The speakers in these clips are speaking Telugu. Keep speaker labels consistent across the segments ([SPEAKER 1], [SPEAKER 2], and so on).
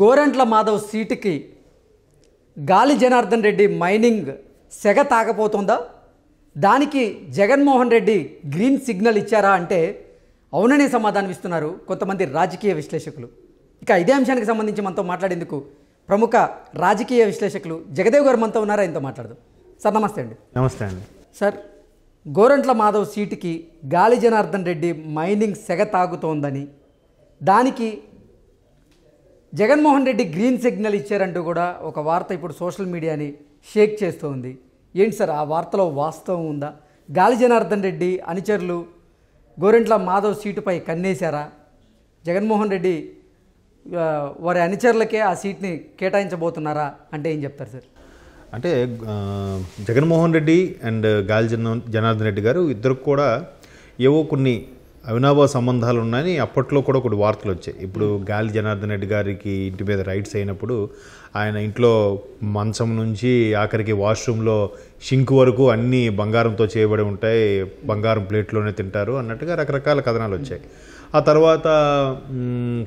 [SPEAKER 1] గోరంట్ల మాధవ్ సీటుకి గాలి జనార్దన్ రెడ్డి మైనింగ్ సెగ తాగపోతుందా దానికి జగన్మోహన్ రెడ్డి గ్రీన్ సిగ్నల్ ఇచ్చారా అంటే అవుననే సమాధానం ఇస్తున్నారు కొంతమంది రాజకీయ విశ్లేషకులు ఇక ఇదే అంశానికి సంబంధించి మనతో మాట్లాడేందుకు ప్రముఖ రాజకీయ విశ్లేషకులు జగదేవ్ గారు మనతో ఉన్నారా ఆయనతో మాట్లాడదాం సార్ నమస్తే అండి నమస్తే అండి సార్ గోరంట్ల మాధవ్ సీటుకి గాలి జనార్దన్ రెడ్డి మైనింగ్ సెగ తాగుతోందని దానికి జగన్మోహన్ రెడ్డి గ్రీన్ సిగ్నల్ ఇచ్చారంటూ కూడా ఒక వార్త ఇప్పుడు సోషల్ మీడియాని షేక్ చేస్తూ ఉంది ఏంటి సార్ ఆ వార్తలో వాస్తవం ఉందా గాలి జనార్దన్ రెడ్డి అనుచరులు గోరెంట్ల మాధవ్ సీటుపై కన్నేశారా జగన్మోహన్ రెడ్డి వారి అనుచరులకే ఆ సీట్ని కేటాయించబోతున్నారా అంటే ఏం చెప్తారు సార్
[SPEAKER 2] అంటే జగన్మోహన్ రెడ్డి అండ్ గాలి జనార్దన్ రెడ్డి గారు ఇద్దరు కూడా ఏవో కొన్ని అవినాభావ సంబంధాలు ఉన్నాయని అప్పట్లో కూడా ఒకటి వార్తలు వచ్చాయి ఇప్పుడు hmm. గాలి జనార్దన్ రెడ్డి గారికి ఇంటి మీద రైట్స్ అయినప్పుడు ఆయన ఇంట్లో మంచం నుంచి ఆఖరికి వాష్రూమ్లో షింక్ వరకు అన్నీ బంగారంతో చేయబడి ఉంటాయి బంగారం ప్లేట్లోనే తింటారు అన్నట్టుగా రకరకాల కథనాలు వచ్చాయి hmm. ఆ తర్వాత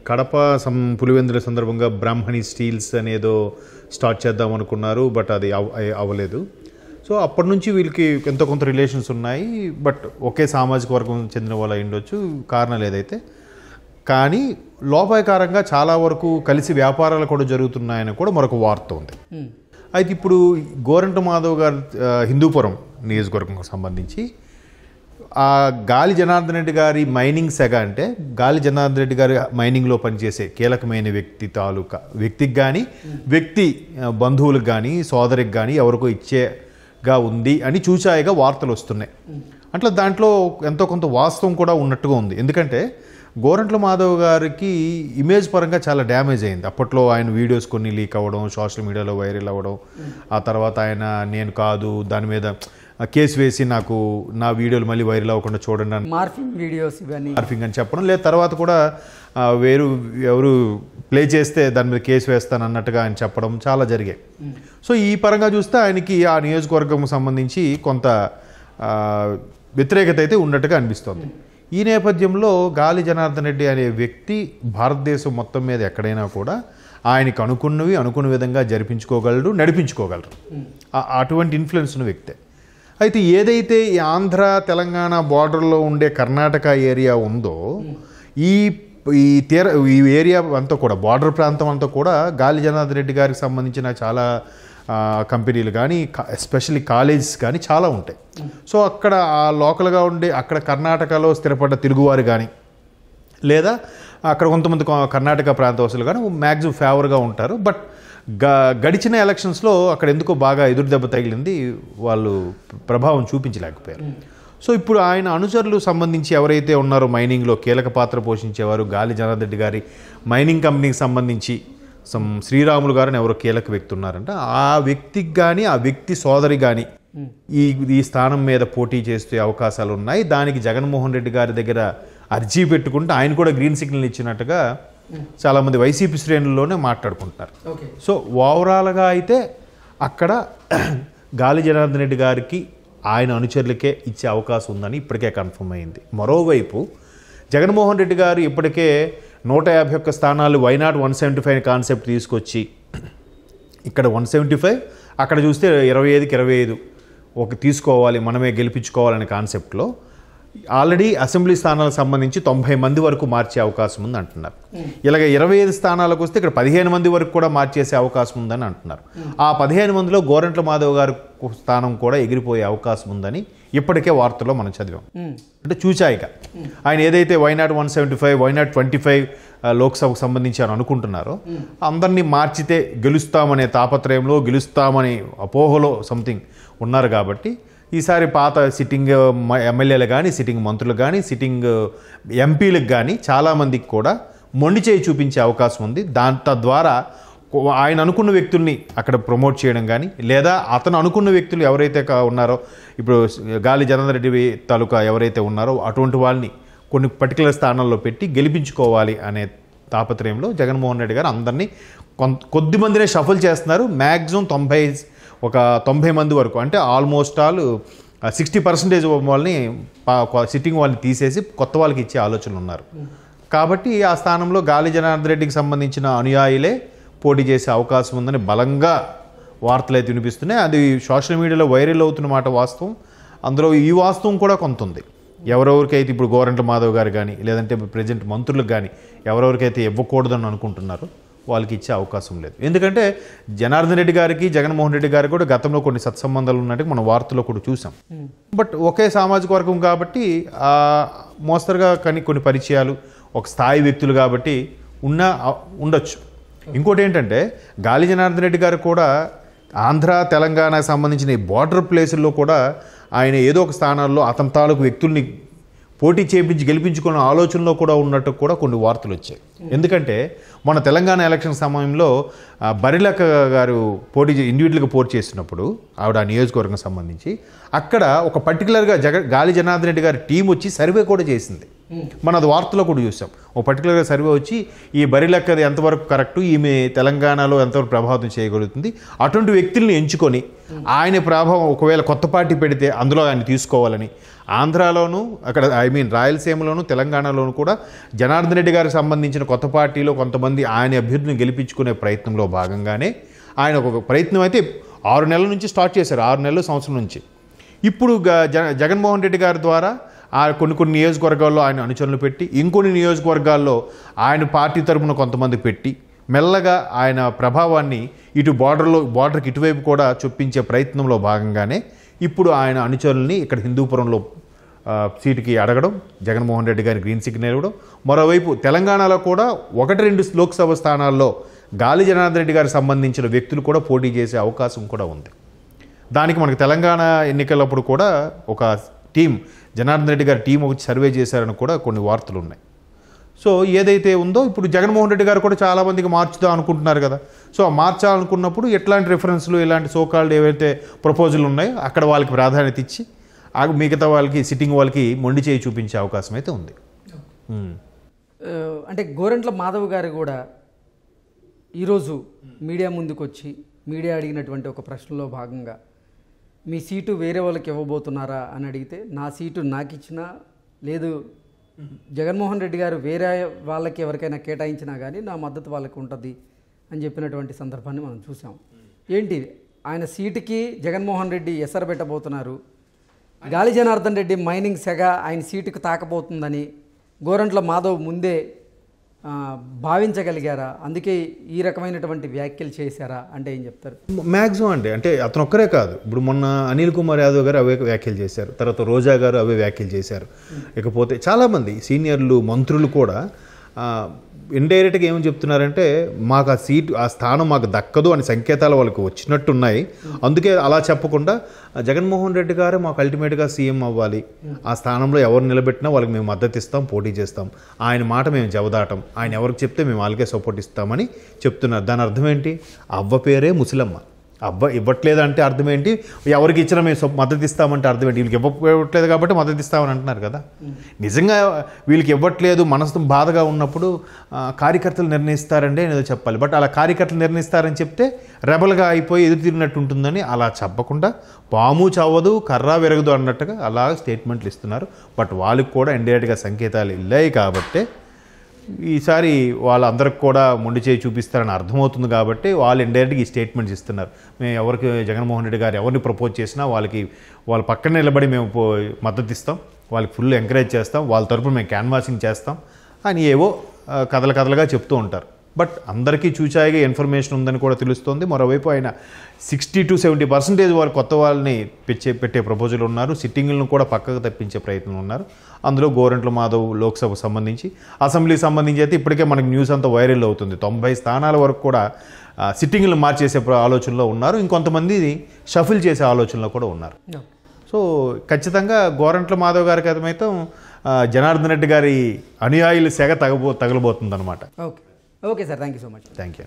[SPEAKER 2] కడప సం పులివెందుల సందర్భంగా బ్రాహ్మణి స్టీల్స్ అనేదో స్టార్ట్ చేద్దాం అనుకున్నారు బట్ అది అవ్వలేదు సో అప్పటి నుంచి వీళ్ళకి ఎంతో కొంత రిలేషన్స్ ఉన్నాయి బట్ ఒకే సామాజిక వర్గం చెందిన వాళ్ళు ఉండొచ్చు కారణాలు ఏదైతే కానీ లోపాయకారంగా చాలా వరకు కలిసి వ్యాపారాలు కూడా జరుగుతున్నాయని కూడా మరొక వార్త ఉంది hmm. అయితే ఇప్పుడు గోరంట మాధవ్ గారి హిందూపురం నియోజకవర్గం సంబంధించి ఆ గాలి జనార్దన్ రెడ్డి గారి మైనింగ్ సెగ అంటే గాలి జనార్దన్ రెడ్డి గారి మైనింగ్లో పనిచేసే కీలకమైన వ్యక్తి తాలూకా వ్యక్తికి కానీ hmm. వ్యక్తి బంధువులకు కానీ సోదరికి కానీ ఎవరికో ఇచ్చే గా ఉంది అని చూచాయిగా వార్తలు వస్తున్నాయి అట్లా దాంట్లో ఎంతో కొంత వాస్తవం కూడా ఉన్నట్టుగా ఉంది ఎందుకంటే గోరంట్ల మాధవ్ గారికి ఇమేజ్ పరంగా చాలా డ్యామేజ్ అయింది అప్పట్లో ఆయన వీడియోస్ కొన్ని లీక్ అవ్వడం సోషల్ మీడియాలో వైరల్ అవ్వడం ఆ తర్వాత ఆయన నేను కాదు దాని మీద కేసు వేసి నాకు నా వీడియోలు మళ్ళీ వైరల్ అవ్వకుండా చూడండి అని మార్ఫింగ్ వీడియోస్ ఇవన్నీ మార్ఫింగ్ అని చెప్పడం లేదు తర్వాత కూడా వేరు ఎవరు ప్లే చేస్తే దాని మీద కేసు వేస్తాను అన్నట్టుగా ఆయన చెప్పడం చాలా జరిగాయి సో ఈ పరంగా చూస్తే ఆయనకి ఆ నియోజకవర్గం సంబంధించి కొంత వ్యతిరేకత అయితే ఉన్నట్టుగా అనిపిస్తోంది ఈ నేపథ్యంలో గాలి జనార్దన్ రెడ్డి అనే వ్యక్తి భారతదేశం మొత్తం మీద ఎక్కడైనా కూడా ఆయనకు అనుకున్నవి అనుకున్న విధంగా జరిపించుకోగలడు నడిపించుకోగలరు అటువంటి ఇన్ఫ్లుయెన్స్ ఉన్న వ్యక్తే అయితే ఏదైతే ఈ ఆంధ్ర తెలంగాణ బార్డర్లో ఉండే కర్ణాటక ఏరియా ఉందో ఈ ఈ తీర ఈ ఏరియా అంతా కూడా బార్డర్ ప్రాంతం అంతా కూడా గాలి జనార్దన్ రెడ్డి గారికి సంబంధించిన చాలా కంపెనీలు కానీ ఎస్పెషల్లీ కాలేజెస్ కానీ చాలా ఉంటాయి సో అక్కడ ఆ లోకల్గా ఉండే అక్కడ కర్ణాటకలో స్థిరపడ్డ తిరుగువారు కానీ లేదా అక్కడ కొంతమంది కర్ణాటక ప్రాంతవాసులు కానీ మ్యాక్సిమం ఫేవర్గా ఉంటారు బట్ గడిచిన ఎలక్షన్స్లో అక్కడ ఎందుకో బాగా ఎదురు దెబ్బ తగిలింది వాళ్ళు ప్రభావం చూపించలేకపోయారు సో ఇప్పుడు ఆయన అనుచరులు సంబంధించి ఎవరైతే ఉన్నారో మైనింగ్లో కీలక పాత్ర పోషించేవారు గాలి జనార్దెడ్డి గారి మైనింగ్ కంపెనీకి సంబంధించి సం శ్రీరాములు గారు ఎవరో కీలక వ్యక్తి ఉన్నారంట ఆ వ్యక్తికి కానీ ఆ వ్యక్తి సోదరి కానీ ఈ ఈ స్థానం మీద పోటీ చేసే అవకాశాలు ఉన్నాయి దానికి జగన్మోహన్ రెడ్డి గారి దగ్గర అర్జీ పెట్టుకుంటే ఆయన కూడా గ్రీన్ సిగ్నల్ ఇచ్చినట్టుగా చాలామంది వైసీపీ శ్రేణుల్లోనే మాట్లాడుకుంటున్నారు సో ఓవరాల్గా అయితే అక్కడ గాలి జనార్దన్ రెడ్డి గారికి ఆయన అనుచరులకే ఇచ్చే అవకాశం ఉందని ఇప్పటికే కన్ఫర్మ్ అయింది మరోవైపు జగన్మోహన్ రెడ్డి గారు ఇప్పటికే నూట యాభై ఒక్క స్థానాలు why not one seventy five concept తీసుకొచ్చి ఇక్కడ వన్ సెవెంటీ ఫైవ్ అక్కడ చూస్తే ఇరవై ఐదుకి ఇరవై ఐదు ఒక తీసుకోవాలి మనమే గెలిపించుకోవాలనే కాన్సెప్ట్లో ఆల్రెడీ అసెంబ్లీ స్థానాలకు సంబంధించి తొంభై మంది వరకు మార్చే అవకాశం ఉంది అంటున్నారు ఇలాగ ఇరవై ఐదు స్థానాలకు వస్తే ఇక్కడ పదిహేను మంది వరకు కూడా మార్చేసే అవకాశం ఉందని అంటున్నారు ఆ పదిహేను మందిలో గోరంట్ల మాధవ్ గారి స్థానం కూడా ఎగిరిపోయే అవకాశం ఉందని ఇప్పటికే వార్తల్లో మనం చదివాం అంటే చూచాయిక ఆయన ఏదైతే why not one seventy five why not twenty five లోక్సభకు సంబంధించి అని అనుకుంటున్నారో అందరినీ మార్చితే గెలుస్తామనే తాపత్రయంలో గెలుస్తామనే అపోహలో సంథింగ్ ఉన్నారు కాబట్టి ఈసారి పాత సిట్టింగ్ uh, ఎమ్మెల్యేలు కానీ సిట్టింగ్ మంత్రులు కానీ సిట్టింగ్ uh, ఎంపీలకు కానీ చాలామందికి కూడా మొండి చేయి చూపించే అవకాశం ఉంది దాని తద్వారా ఆయన అనుకున్న వ్యక్తుల్ని అక్కడ ప్రమోట్ చేయడం కానీ లేదా అతను అనుకున్న వ్యక్తులు ఎవరైతే ఉన్నారో ఇప్పుడు గాలి జనందర్ రెడ్డి తాలూకా ఎవరైతే ఉన్నారో అటువంటి వాళ్ళని కొన్ని పర్టికులర్ స్థానాల్లో పెట్టి గెలిపించుకోవాలి అనే తాపత్రయంలో జగన్మోహన్ రెడ్డి గారు అందరినీ కొంత కొద్దిమందినే షఫల్ చేస్తున్నారు మ్యాక్సిమం తొంభై ఒక తొంభై మంది వరకు అంటే ఆల్మోస్ట్ ఆల్ సిక్స్టీ పర్సెంటేజ్ వాళ్ళని సిట్టింగ్ వాళ్ళని తీసేసి కొత్త వాళ్ళకి ఇచ్చే ఆలోచనలు ఉన్నారు కాబట్టి ఆ స్థానంలో గాలి జనార్దన్ రెడ్డికి సంబంధించిన అనుయాయులే పోటీ చేసే అవకాశం ఉందని బలంగా వార్తలు అయితే వినిపిస్తున్నాయి అది సోషల్ మీడియాలో వైరల్ అవుతున్న మాట వాస్తవం అందులో ఈ వాస్తవం కూడా కొంత ఉంది ఎవరెవరికైతే ఇప్పుడు గోరంట మాధవ్ గారు కానీ లేదంటే ప్రజెంట్ మంత్రులకు కానీ ఎవరెవరికైతే ఇవ్వకూడదని అనుకుంటున్నారు వాళ్ళకి ఇచ్చే అవకాశం లేదు ఎందుకంటే జనార్దన్ రెడ్డి గారికి జగన్మోహన్ రెడ్డి గారికి కూడా గతంలో కొన్ని సత్సంబంధాలు ఉన్నట్టు మనం వార్తలో కూడా చూసాం బట్ ఒకే సామాజిక వర్గం కాబట్టి మోస్తరుగా కానీ కొన్ని పరిచయాలు ఒక స్థాయి వ్యక్తులు కాబట్టి ఉన్న ఉండొచ్చు ఇంకోటి ఏంటంటే గాలి జనార్దన్ రెడ్డి గారు కూడా ఆంధ్ర తెలంగాణకు సంబంధించిన బార్డర్ ప్లేసుల్లో కూడా ఆయన ఏదో ఒక స్థానాల్లో అతని తాలూకు వ్యక్తుల్ని పోటీ చేయించి గెలిపించుకునే ఆలోచనలో కూడా ఉన్నట్టు కూడా కొన్ని వార్తలు వచ్చాయి ఎందుకంటే మన తెలంగాణ ఎలక్షన్ సమయంలో బరిలక గారు పోటీ ఇండివిజువల్గా పోటీ చేసినప్పుడు ఆవిడ ఆ నియోజకవర్గం సంబంధించి అక్కడ ఒక పర్టికులర్గా జగ గాలి జనార్దన్ రెడ్డి గారి టీం వచ్చి సర్వే కూడా చేసింది మనం అది వార్తలో కూడా చూసాం ఓ పర్టికులర్గా సర్వే వచ్చి ఈ బరిలక్కది ఎంతవరకు కరెక్ట్ ఈమె తెలంగాణలో ఎంతవరకు ప్రభావితం చేయగలుగుతుంది అటువంటి వ్యక్తుల్ని ఎంచుకొని ఆయన ప్రభావం ఒకవేళ కొత్త పార్టీ పెడితే అందులో ఆయన తీసుకోవాలని ఆంధ్రాలోను అక్కడ ఐ మీన్ రాయలసీమలోను తెలంగాణలోను కూడా జనార్దన్ రెడ్డి గారికి సంబంధించిన కొత్త పార్టీలో కొంతమంది ఆయన అభ్యర్థిని గెలిపించుకునే ప్రయత్నంలో భాగంగానే ఆయన ఒక ప్రయత్నం అయితే ఆరు నెలల నుంచి స్టార్ట్ చేశారు ఆరు నెలల సంవత్సరం నుంచి ఇప్పుడు జ జగన్మోహన్ రెడ్డి గారి ద్వారా ఆ కొన్ని కొన్ని నియోజకవర్గాల్లో ఆయన అనుచరులు పెట్టి ఇంకొన్ని నియోజకవర్గాల్లో ఆయన పార్టీ తరఫున కొంతమంది పెట్టి మెల్లగా ఆయన ప్రభావాన్ని ఇటు బార్డర్లో బార్డర్కి ఇటువైపు కూడా చొప్పించే ప్రయత్నంలో భాగంగానే ఇప్పుడు ఆయన అనుచరుల్ని ఇక్కడ హిందూపురంలో సీటుకి అడగడం జగన్మోహన్ రెడ్డి గారి గ్రీన్ సిగ్నల్ ఇవ్వడం మరోవైపు తెలంగాణలో కూడా ఒకటి రెండు లోక్సభ స్థానాల్లో గాలి జనార్దన్ రెడ్డి గారికి సంబంధించిన వ్యక్తులు కూడా పోటీ చేసే అవకాశం కూడా ఉంది దానికి మనకు తెలంగాణ ఎన్నికలప్పుడు కూడా ఒక టీం జనార్దన్ రెడ్డి గారి టీం ఒకటి సర్వే చేశారని కూడా కొన్ని వార్తలు ఉన్నాయి సో ఏదైతే ఉందో ఇప్పుడు జగన్మోహన్ రెడ్డి గారు కూడా చాలామందికి మార్చుదాం అనుకుంటున్నారు కదా సో మార్చాలనుకున్నప్పుడు ఎట్లాంటి రిఫరెన్స్లు ఇలాంటి సోకాళ్ళు ఏవైతే ప్రపోజల్ ఉన్నాయో అక్కడ వాళ్ళకి ప్రాధాన్యత ఇచ్చి ఆ మిగతా వాళ్ళకి సిట్టింగ్ వాళ్ళకి మొండి చేయి చూపించే అవకాశం అయితే ఉంది
[SPEAKER 1] అంటే గోరెంట్ల మాధవ్ గారు కూడా ఈరోజు మీడియా ముందుకు వచ్చి మీడియా అడిగినటువంటి ఒక ప్రశ్నలో భాగంగా మీ సీటు వేరే వాళ్ళకి ఇవ్వబోతున్నారా అని అడిగితే నా సీటు నాకు ఇచ్చినా లేదు జగన్మోహన్ రెడ్డి గారు వేరే వాళ్ళకి ఎవరికైనా కేటాయించినా కానీ నా మద్దతు వాళ్ళకి ఉంటుంది అని చెప్పినటువంటి సందర్భాన్ని మనం చూసాం ఏంటి ఆయన సీటుకి జగన్మోహన్ రెడ్డి ఎసర పెట్టబోతున్నారు గాలి జనార్దన్ రెడ్డి మైనింగ్ సెగ ఆయన సీటుకు తాకపోతుందని గోరంట్ల మాధవ్ ముందే భావించగలిగారా అందుకే ఈ రకమైనటువంటి వ్యాఖ్యలు చేశారా అంటే ఏం చెప్తారు
[SPEAKER 2] మ్యాక్సిమం అండి అంటే అతను ఒక్కరే కాదు ఇప్పుడు మొన్న అనిల్ కుమార్ యాదవ్ గారు అవే వ్యాఖ్యలు చేశారు తర్వాత రోజా గారు అవే వ్యాఖ్యలు చేశారు ఇకపోతే చాలామంది సీనియర్లు మంత్రులు కూడా ఇండైరెక్ట్గా ఏమని చెప్తున్నారంటే మాకు ఆ సీట్ ఆ స్థానం మాకు దక్కదు అనే సంకేతాలు వాళ్ళకి వచ్చినట్టున్నాయి అందుకే అలా చెప్పకుండా జగన్మోహన్ రెడ్డి గారు మాకు అల్టిమేట్గా సీఎం అవ్వాలి ఆ స్థానంలో ఎవరు నిలబెట్టినా వాళ్ళకి మేము మద్దతు ఇస్తాం పోటీ చేస్తాం ఆయన మాట మేము చెబదాటం ఆయన ఎవరికి చెప్తే మేము వాళ్ళకే సపోర్ట్ ఇస్తామని చెప్తున్నారు దాని అర్థం ఏంటి అవ్వ పేరే ముసలమ్మ అబ్బ ఇవ్వట్లేదు అంటే అర్థం ఏంటి ఎవరికి ఇచ్చినా మేము మద్దతు ఇస్తామంటే అర్థం ఏంటి వీళ్ళకి ఇవ్వట్లేదు కాబట్టి మద్దతు ఇస్తామని అంటున్నారు కదా నిజంగా వీళ్ళకి ఇవ్వట్లేదు మనసు బాధగా ఉన్నప్పుడు కార్యకర్తలు నిర్ణయిస్తారంటే ఏదో చెప్పాలి బట్ అలా కార్యకర్తలు నిర్ణయిస్తారని చెప్తే రెబల్గా అయిపోయి ఎదురు తిరిగినట్టు ఉంటుందని అలా చెప్పకుండా పాము చవ్వదు కర్ర విరగదు అన్నట్టుగా అలా స్టేట్మెంట్లు ఇస్తున్నారు బట్ వాళ్ళకి కూడా ఇండైరెక్ట్గా సంకేతాలు ఇల్లాయి కాబట్టే ఈసారి వాళ్ళందరికి కూడా మొండి చేయి చూపిస్తారని అర్థమవుతుంది కాబట్టి వాళ్ళు ఇండైరెక్ట్గా ఈ స్టేట్మెంట్స్ ఇస్తున్నారు మేము ఎవరికి జగన్మోహన్ రెడ్డి గారు ఎవరిని ప్రపోజ్ చేసినా వాళ్ళకి వాళ్ళ పక్కన నిలబడి మేము మద్దతు ఇస్తాం వాళ్ళకి ఫుల్ ఎంకరేజ్ చేస్తాం వాళ్ళ తరపున మేము క్యాన్వాసింగ్ చేస్తాం అని ఏవో కథల కథలుగా చెప్తూ ఉంటారు బట్ అందరికీ చూచాయిగా ఇన్ఫర్మేషన్ ఉందని కూడా తెలుస్తోంది మరోవైపు ఆయన సిక్స్టీ టు సెవెంటీ పర్సెంటేజ్ వారు కొత్త వాళ్ళని పెట్టే పెట్టే ప్రపోజల్ ఉన్నారు సిట్టింగ్లను కూడా పక్కకు తప్పించే ప్రయత్నం ఉన్నారు అందులో గోరంట్ల మాధవ్ లోక్సభకు సంబంధించి అసెంబ్లీకి సంబంధించి అయితే ఇప్పటికే మనకు న్యూస్ అంతా వైరల్ అవుతుంది తొంభై స్థానాల వరకు కూడా సిట్టింగ్లు మార్చేసే ఆలోచనలో ఉన్నారు ఇంకొంతమంది షఫిల్ చేసే ఆలోచనలో కూడా ఉన్నారు సో ఖచ్చితంగా గోరెంట్ల మాధవ్ గారికి అర్థమైతం జనార్దన్ రెడ్డి గారి అనుయాయులు సెగ తగబో తగలబోతుంది అనమాట
[SPEAKER 1] okay Okay, sir. Thank you so much. Thank you.